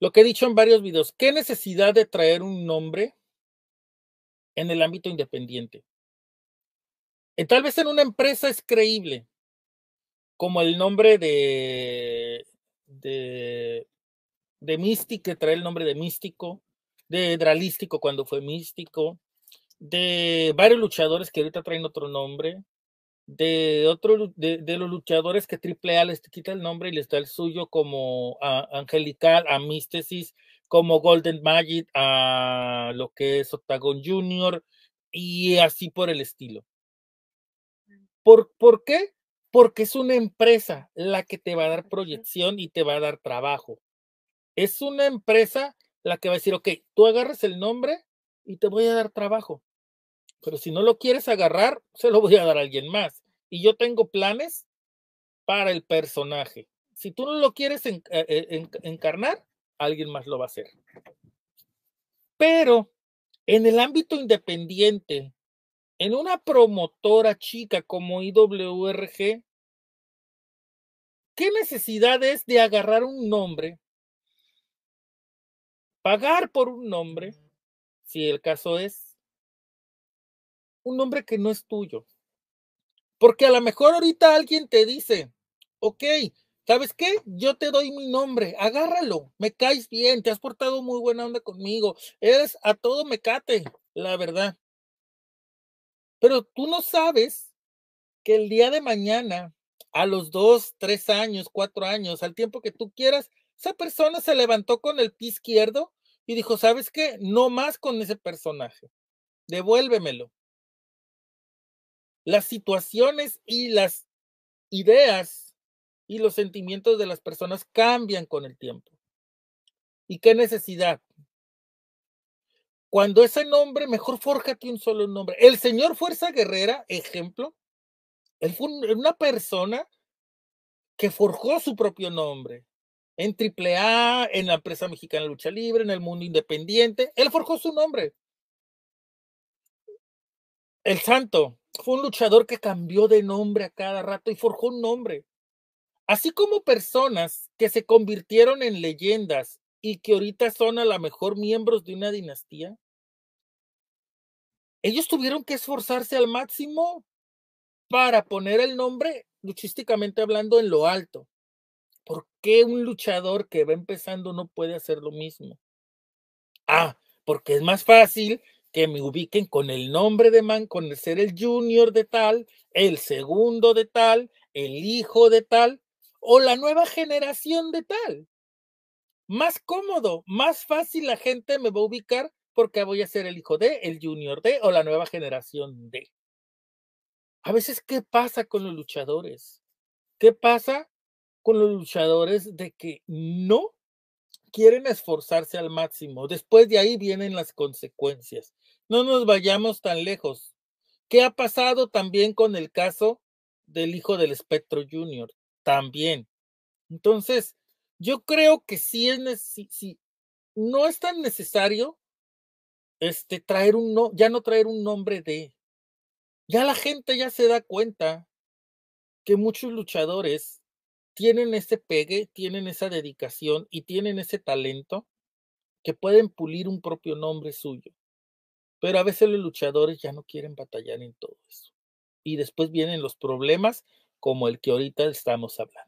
lo que he dicho en varios videos, ¿qué necesidad de traer un nombre en el ámbito independiente? Eh, tal vez en una empresa es creíble, como el nombre de, de, de Mystic, que trae el nombre de Místico, de Dralístico cuando fue Místico, de varios luchadores que ahorita traen otro nombre, de otro de, los luchadores que A les quita el nombre y les da el suyo como a Angelical, a Místesis, como Golden Magic, a lo que es Octagon Junior y así por el estilo. Mm. ¿Por, ¿Por qué? Porque es una empresa la que te va a dar proyección y te va a dar trabajo. Es una empresa la que va a decir, ok, tú agarras el nombre y te voy a dar trabajo. Pero si no lo quieres agarrar, se lo voy a dar a alguien más. Y yo tengo planes para el personaje. Si tú no lo quieres eh, eh, encarnar, alguien más lo va a hacer. Pero en el ámbito independiente, en una promotora chica como IWRG, ¿qué necesidad es de agarrar un nombre, pagar por un nombre, si el caso es, un nombre que no es tuyo. Porque a lo mejor ahorita alguien te dice, ok, ¿sabes qué? Yo te doy mi nombre, agárralo, me caes bien, te has portado muy buena onda conmigo, eres a todo mecate, la verdad. Pero tú no sabes que el día de mañana, a los dos, tres años, cuatro años, al tiempo que tú quieras, esa persona se levantó con el pie izquierdo y dijo, ¿sabes qué? No más con ese personaje, devuélvemelo las situaciones y las ideas y los sentimientos de las personas cambian con el tiempo. ¿Y qué necesidad? Cuando ese nombre, mejor forjate un solo nombre. El señor Fuerza Guerrera, ejemplo, él fue una persona que forjó su propio nombre en AAA, en la empresa mexicana Lucha Libre, en el mundo independiente. Él forjó su nombre. El santo, fue un luchador que cambió de nombre a cada rato y forjó un nombre. Así como personas que se convirtieron en leyendas y que ahorita son a la mejor miembros de una dinastía, ellos tuvieron que esforzarse al máximo para poner el nombre, luchísticamente hablando, en lo alto. ¿Por qué un luchador que va empezando no puede hacer lo mismo? Ah, porque es más fácil que me ubiquen con el nombre de man, con el ser el junior de tal, el segundo de tal, el hijo de tal o la nueva generación de tal. Más cómodo, más fácil la gente me va a ubicar porque voy a ser el hijo de, el junior de o la nueva generación de. A veces, ¿qué pasa con los luchadores? ¿Qué pasa con los luchadores de que no quieren esforzarse al máximo? Después de ahí vienen las consecuencias. No nos vayamos tan lejos. ¿Qué ha pasado también con el caso del hijo del espectro junior? También. Entonces, yo creo que sí es, no es tan necesario este, traer un no, ya no traer un nombre de. Ya la gente ya se da cuenta que muchos luchadores tienen ese pegue, tienen esa dedicación y tienen ese talento que pueden pulir un propio nombre suyo. Pero a veces los luchadores ya no quieren batallar en todo eso. Y después vienen los problemas como el que ahorita estamos hablando.